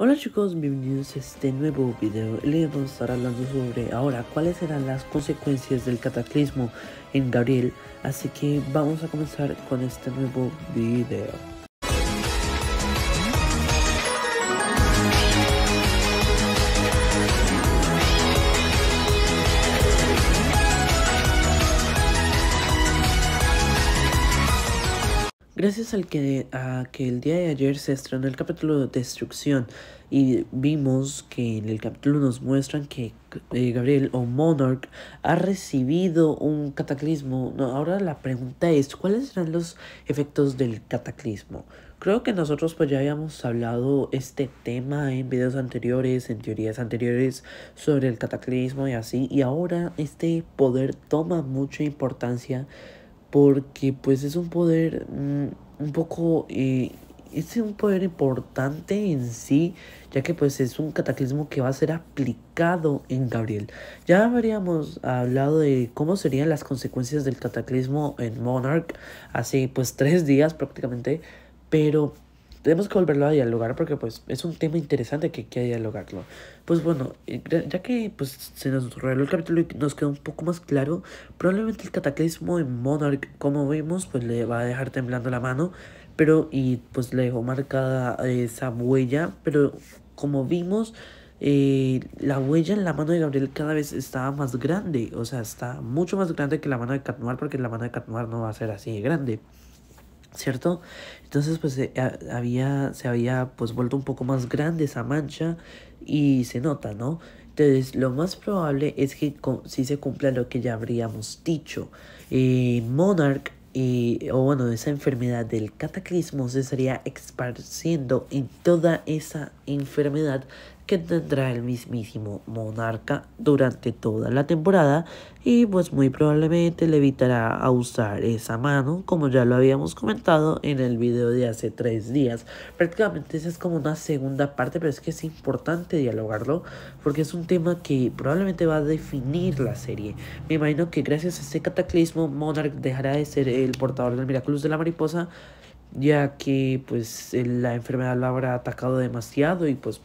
Hola chicos, bienvenidos a este nuevo video. Le vamos a estar hablando sobre ahora cuáles serán las consecuencias del cataclismo en Gabriel. Así que vamos a comenzar con este nuevo video. Gracias al que, a que el día de ayer se estrenó el capítulo de Destrucción y vimos que en el capítulo nos muestran que eh, Gabriel o Monarch ha recibido un cataclismo. ahora la pregunta es, ¿cuáles serán los efectos del cataclismo? Creo que nosotros pues ya habíamos hablado este tema en videos anteriores, en teorías anteriores sobre el cataclismo y así, y ahora este poder toma mucha importancia porque pues es un poder mm, un poco... Eh, es un poder importante en sí, ya que pues es un cataclismo que va a ser aplicado en Gabriel. Ya habríamos hablado de cómo serían las consecuencias del cataclismo en Monarch hace pues tres días prácticamente, pero tenemos que volverlo a dialogar porque pues es un tema interesante que hay que dialogarlo. Pues bueno, eh, ya que pues se nos reveló el capítulo y nos quedó un poco más claro, probablemente el cataclismo en Monarch, como vimos, pues le va a dejar temblando la mano, pero y pues le dejó marcada esa huella, pero como vimos, eh, la huella en la mano de Gabriel cada vez estaba más grande, o sea, está mucho más grande que la mano de Catnoir porque la mano de Catnoir no va a ser así de grande. ¿Cierto? Entonces pues eh, había, se había pues vuelto un poco más grande esa mancha y se nota, ¿no? Entonces, lo más probable es que si se cumpla lo que ya habríamos dicho. Eh, Monarch, eh, o bueno, esa enfermedad del cataclismo se estaría esparciendo en toda esa enfermedad que tendrá el mismísimo monarca durante toda la temporada y pues muy probablemente le evitará a usar esa mano como ya lo habíamos comentado en el video de hace tres días. Prácticamente esa es como una segunda parte pero es que es importante dialogarlo porque es un tema que probablemente va a definir la serie. Me imagino que gracias a este cataclismo Monarch dejará de ser el portador del Miraculous de la Mariposa ya que pues la enfermedad lo habrá atacado demasiado y pues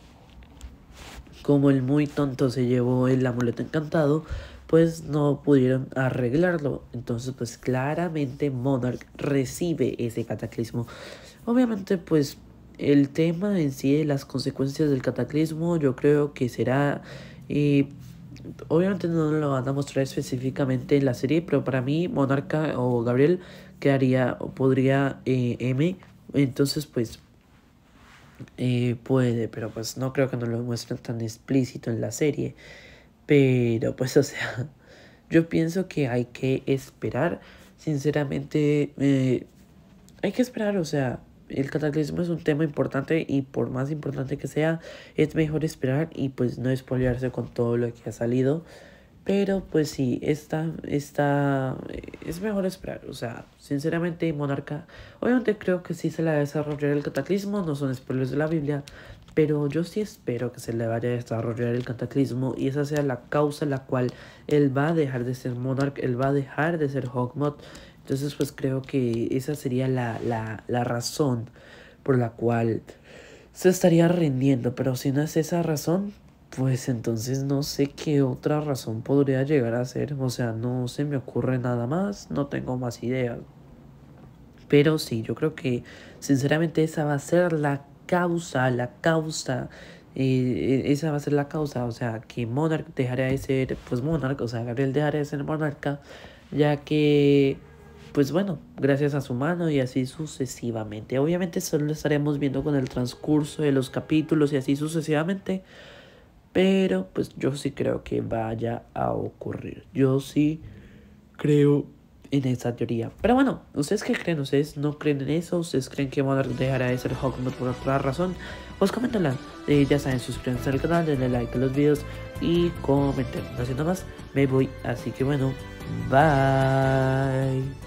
como el muy tonto se llevó el amuleto encantado, pues no pudieron arreglarlo. Entonces, pues claramente Monarch recibe ese cataclismo. Obviamente, pues el tema en sí, las consecuencias del cataclismo, yo creo que será... y eh, obviamente no lo van a mostrar específicamente en la serie, pero para mí Monarca o Gabriel quedaría o podría eh, M. Entonces, pues eh, puede, pero pues no creo que nos lo muestren tan explícito en la serie. Pero pues, o sea, yo pienso que hay que esperar. Sinceramente, eh, hay que esperar, o sea, el cataclismo es un tema importante y por más importante que sea, es mejor esperar y pues no espolearse con todo lo que ha salido. Pero pues sí, esta, esta es mejor esperar. O sea, sinceramente, Monarca, obviamente creo que sí se le va a desarrollar el cataclismo, no son spoilers de la Biblia, pero yo sí espero que se le vaya a desarrollar el cataclismo y esa sea la causa en la cual él va a dejar de ser Monarca, él va a dejar de ser Hogmot. Entonces pues creo que esa sería la, la razón por la cual se estaría rindiendo, pero si no es esa razón, pues entonces no sé qué otra razón podría llegar a ser. O sea, no se me ocurre nada más, no tengo más ideas. Pero sí, yo creo que sinceramente esa va a ser la causa, la causa. Eh, esa va a ser la causa, o sea, que Monarch dejaría de ser, pues Monarch, o sea, Gabriel dejará de ser monarca, ya que pues bueno, gracias a su mano y así sucesivamente. Obviamente solo estaremos viendo con el transcurso de los capítulos y así sucesivamente pero pues yo sí creo que vaya a ocurrir. Yo sí creo en esa teoría. Pero bueno, ¿ustedes qué creen? ¿Ustedes no creen en eso? ¿Ustedes creen que Modern dejará de ser Hawkmoth por otra razón? Pues coméntenla. Eh, ya saben, suscríbanse al canal, denle like a los videos y comenten. No haciendo más, me voy. Así que bueno, bye.